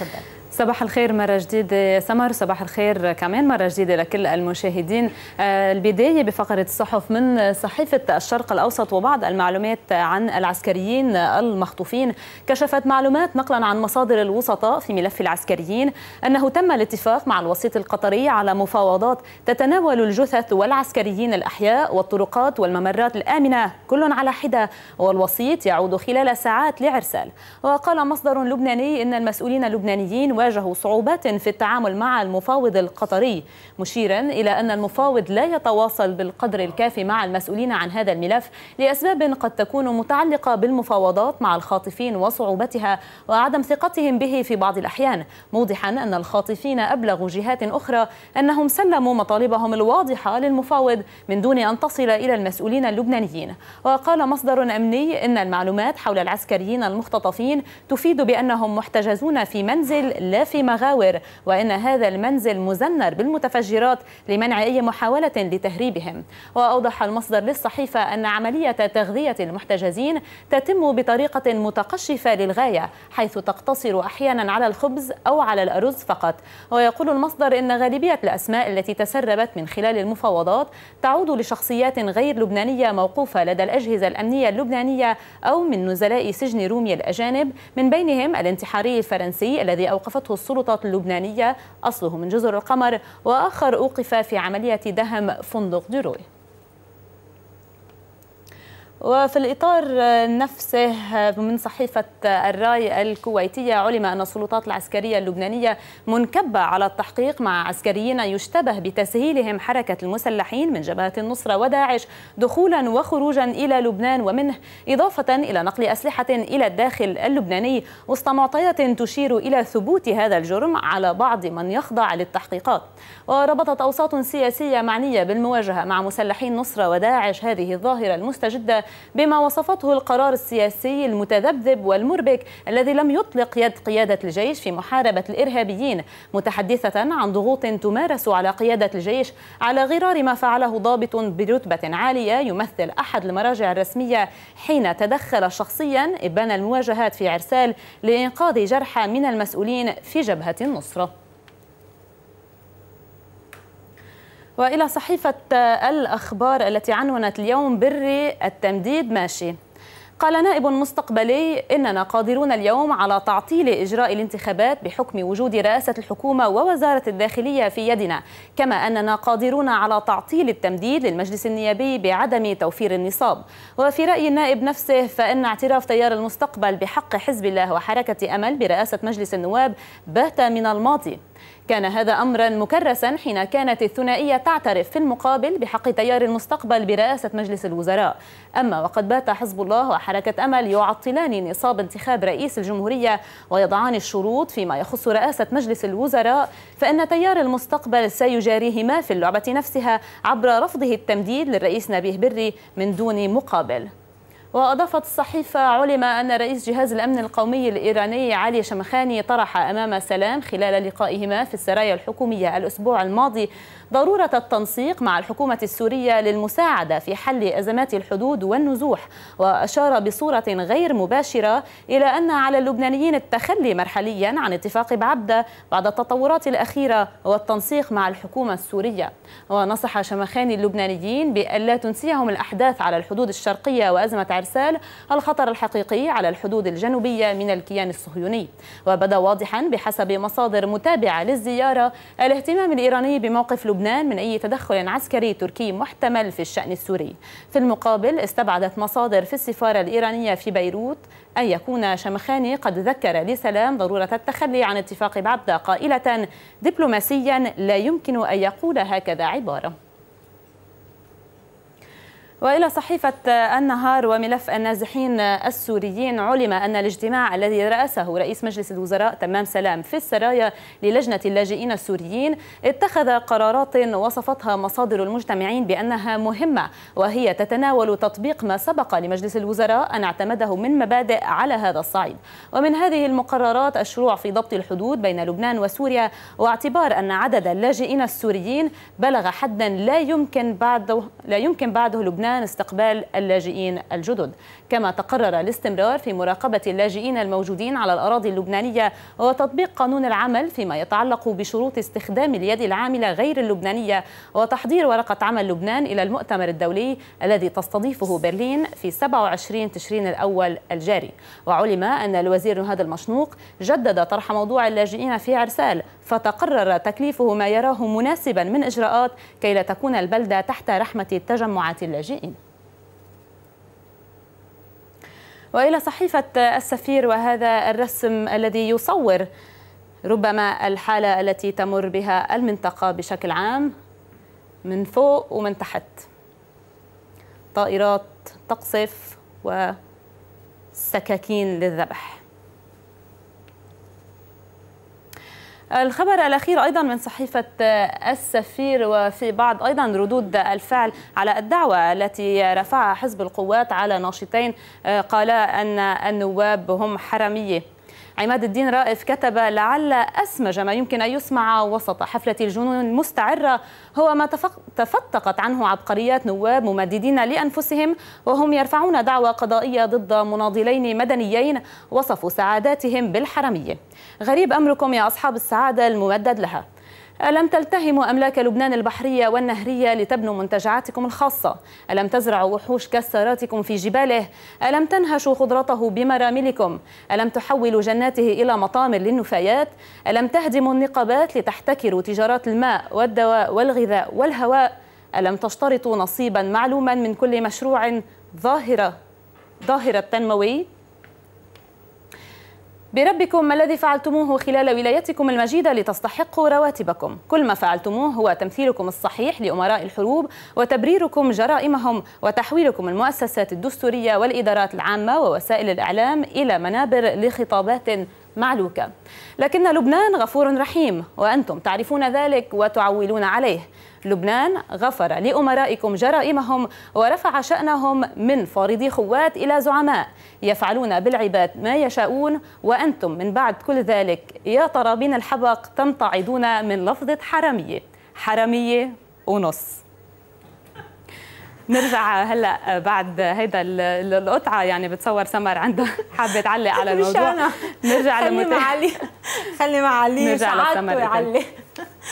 Tabii. صباح الخير مرة جديدة سمر صباح الخير كمان مرة جديدة لكل المشاهدين آه، البداية بفقرة الصحف من صحيفة الشرق الأوسط وبعض المعلومات عن العسكريين المخطوفين كشفت معلومات نقلا عن مصادر الوسطاء في ملف العسكريين أنه تم الاتفاق مع الوسيط القطري على مفاوضات تتناول الجثث والعسكريين الأحياء والطرقات والممرات الآمنة كل على حدة والوسيط يعود خلال ساعات لعرسال وقال مصدر لبناني أن المسؤولين اللبنانيين واجهوا صعوبات في التعامل مع المفاوض القطري مشيرا إلى أن المفاوض لا يتواصل بالقدر الكافي مع المسؤولين عن هذا الملف لأسباب قد تكون متعلقة بالمفاوضات مع الخاطفين وصعوبتها وعدم ثقتهم به في بعض الأحيان موضحا أن الخاطفين أبلغوا جهات أخرى أنهم سلموا مطالبهم الواضحة للمفاوض من دون أن تصل إلى المسؤولين اللبنانيين وقال مصدر أمني أن المعلومات حول العسكريين المختطفين تفيد بأنهم محتجزون في منزل لا في مغاور وإن هذا المنزل مزنر بالمتفجرات لمنع أي محاولة لتهريبهم وأوضح المصدر للصحيفة أن عملية تغذية المحتجزين تتم بطريقة متقشفة للغاية حيث تقتصر أحيانا على الخبز أو على الأرز فقط ويقول المصدر إن غالبية الأسماء التي تسربت من خلال المفاوضات تعود لشخصيات غير لبنانية موقوفة لدى الأجهزة الأمنية اللبنانية أو من نزلاء سجن رومي الأجانب من بينهم الانتحاري الفرنسي الذي أوقفته وقفته السلطات اللبنانية أصله من جزر القمر وآخر أوقف في عملية دهم فندق ديروي وفي الإطار نفسه من صحيفة الراي الكويتية علم أن السلطات العسكرية اللبنانية منكبة على التحقيق مع عسكريين يشتبه بتسهيلهم حركة المسلحين من جبهة النصرة وداعش دخولا وخروجا إلى لبنان ومنه إضافة إلى نقل أسلحة إلى الداخل اللبناني وسط معطيات تشير إلى ثبوت هذا الجرم على بعض من يخضع للتحقيقات وربطت أوساط سياسية معنية بالمواجهة مع مسلحين نصرة وداعش هذه الظاهرة المستجدة بما وصفته القرار السياسي المتذبذب والمربك الذي لم يطلق يد قيادة الجيش في محاربة الإرهابيين متحدثة عن ضغوط تمارس على قيادة الجيش على غرار ما فعله ضابط برتبة عالية يمثل أحد المراجع الرسمية حين تدخل شخصيا إبان المواجهات في عرسال لإنقاذ جرحى من المسؤولين في جبهة النصرة والى صحيفه الاخبار التي عنونت اليوم بري التمديد ماشي قال نائب مستقبلي إننا قادرون اليوم على تعطيل إجراء الانتخابات بحكم وجود رئاسة الحكومة ووزارة الداخلية في يدنا كما أننا قادرون على تعطيل التمديد للمجلس النيابي بعدم توفير النصاب وفي رأي النائب نفسه فإن اعتراف تيار المستقبل بحق حزب الله وحركة أمل برئاسة مجلس النواب بات من الماضي كان هذا أمرا مكرسا حين كانت الثنائية تعترف في المقابل بحق تيار المستقبل برئاسة مجلس الوزراء أما وقد بات حزب الله وحركة أمل يعطلان نصاب انتخاب رئيس الجمهورية ويضعان الشروط فيما يخص رئاسة مجلس الوزراء فإن تيار المستقبل سيجاريهما في اللعبة نفسها عبر رفضه التمديد للرئيس نبيه بري من دون مقابل وأضافت الصحيفة علم أن رئيس جهاز الأمن القومي الإيراني علي شمخاني طرح أمام سلام خلال لقائهما في السرايا الحكومية الأسبوع الماضي ضرورة التنسيق مع الحكومة السورية للمساعدة في حل أزمات الحدود والنزوح وأشار بصورة غير مباشرة إلى أن على اللبنانيين التخلي مرحليا عن اتفاق بعبدة بعد التطورات الأخيرة والتنسيق مع الحكومة السورية ونصح شمخاني اللبنانيين بألا تنسيهم الأحداث على الحدود الشرقية وأزمة إرسال الخطر الحقيقي على الحدود الجنوبية من الكيان الصهيوني وبدا واضحا بحسب مصادر متابعة للزيارة الاهتمام الإيراني بموقف لبنان من أي تدخل عسكري تركي محتمل في الشأن السوري في المقابل استبعدت مصادر في السفارة الإيرانية في بيروت أن يكون شمخاني قد ذكر لسلام ضرورة التخلي عن اتفاق بعبدة قائلة دبلوماسيا لا يمكن أن يقول هكذا عبارة وإلى صحيفة النهار وملف النازحين السوريين علم أن الاجتماع الذي رأسه رئيس مجلس الوزراء تمام سلام في السرايا للجنة اللاجئين السوريين اتخذ قرارات وصفتها مصادر المجتمعين بأنها مهمة وهي تتناول تطبيق ما سبق لمجلس الوزراء أن اعتمده من مبادئ على هذا الصعيد ومن هذه المقررات الشروع في ضبط الحدود بين لبنان وسوريا واعتبار أن عدد اللاجئين السوريين بلغ حدا لا يمكن بعده لا يمكن بعده لبنان بإمكان استقبال اللاجئين الجدد كما تقرر الاستمرار في مراقبة اللاجئين الموجودين على الأراضي اللبنانية وتطبيق قانون العمل فيما يتعلق بشروط استخدام اليد العاملة غير اللبنانية وتحضير ورقة عمل لبنان إلى المؤتمر الدولي الذي تستضيفه برلين في 27 تشرين الأول الجاري وعلم أن الوزير نهاد المشنوق جدد طرح موضوع اللاجئين في عرسال فتقرر تكليفه ما يراه مناسبا من إجراءات كي لا تكون البلدة تحت رحمة تجمعات اللاجئين وإلى صحيفة السفير وهذا الرسم الذي يصور ربما الحالة التي تمر بها المنطقة بشكل عام من فوق ومن تحت طائرات تقصف وسكاكين للذبح الخبر الأخير أيضا من صحيفة السفير وفي بعض أيضا ردود الفعل على الدعوة التي رفعها حزب القوات على ناشطين آه، قال أن النواب هم حرمية عماد الدين رائف كتب لعل أسمج ما يمكن أن يسمع وسط حفلة الجنون المستعرة هو ما تفتقت عنه عبقريات نواب ممددين لأنفسهم وهم يرفعون دعوى قضائية ضد مناضلين مدنيين وصفوا سعاداتهم بالحرمية غريب أمركم يا أصحاب السعادة الممدد لها ألم تلتهموا أملاك لبنان البحرية والنهرية لتبنوا منتجعاتكم الخاصة؟ ألم تزرعوا وحوش كساراتكم في جباله؟ ألم تنهشوا خضرته بمراملكم؟ ألم تحولوا جناته إلى مطامر للنفايات؟ ألم تهدموا النقابات لتحتكروا تجارات الماء والدواء والغذاء والهواء؟ ألم تشترطوا نصيبا معلوما من كل مشروع ظاهرة ظاهرة تنموي؟ بربكم ما الذي فعلتموه خلال ولايتكم المجيدة لتستحقوا رواتبكم كل ما فعلتموه هو تمثيلكم الصحيح لأمراء الحروب وتبريركم جرائمهم وتحويلكم المؤسسات الدستورية والإدارات العامة ووسائل الإعلام إلى منابر لخطابات معلوكة لكن لبنان غفور رحيم وأنتم تعرفون ذلك وتعولون عليه لبنان غفر لأمرائكم جرائمهم ورفع شأنهم من فارضي خوات إلى زعماء يفعلون بالعباد ما يشاءون وأنتم من بعد كل ذلك يا طرابين الحبق تمتعضون من لفظة حرمية حرمية ونص نرجع هلا بعد هيدا القطعه يعني بتصور سمر عنده حابه تعلق على الموضوع نرجع لمتعلي خلي مع علي خلي مع نرجع لسمر يعلق